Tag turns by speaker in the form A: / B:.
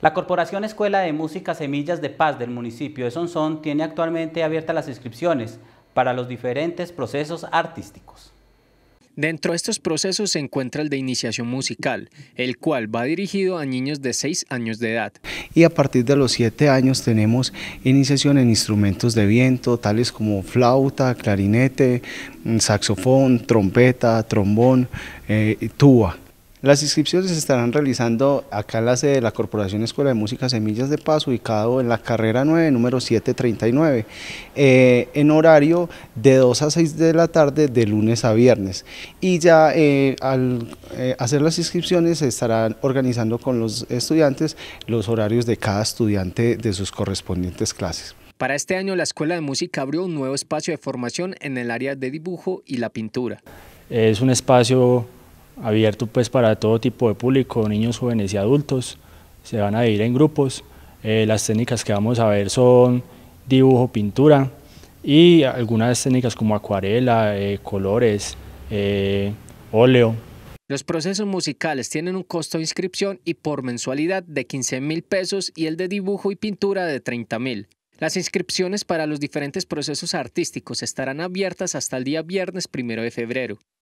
A: La Corporación Escuela de Música Semillas de Paz del municipio de Sonsón tiene actualmente abiertas las inscripciones para los diferentes procesos artísticos. Dentro
B: de estos procesos se encuentra el de iniciación musical, el cual va dirigido a niños de 6 años de edad.
C: Y a partir de los 7 años tenemos iniciación en instrumentos de viento, tales como flauta, clarinete, mm, saxofón, trompeta, trombón, y eh, tuba. Las inscripciones se estarán realizando acá en la de la Corporación Escuela de Música Semillas de Paz, ubicado en la carrera 9, número 739, eh, en horario de 2 a 6 de la tarde, de lunes a viernes. Y ya eh, al eh, hacer las inscripciones se estarán organizando con los estudiantes los horarios de cada estudiante de sus correspondientes clases.
B: Para este año la Escuela de Música abrió un nuevo espacio de formación en el área de dibujo y la pintura.
C: Es un
D: espacio abierto pues para todo tipo de público, niños, jóvenes y adultos, se van a dividir en grupos. Eh, las técnicas que vamos a ver son dibujo, pintura y algunas técnicas como acuarela, eh, colores, eh, óleo.
B: Los procesos musicales tienen un costo de inscripción y por mensualidad de 15 mil pesos y el de dibujo y pintura de 30 mil. Las inscripciones para los diferentes procesos artísticos estarán abiertas hasta el día viernes primero de febrero.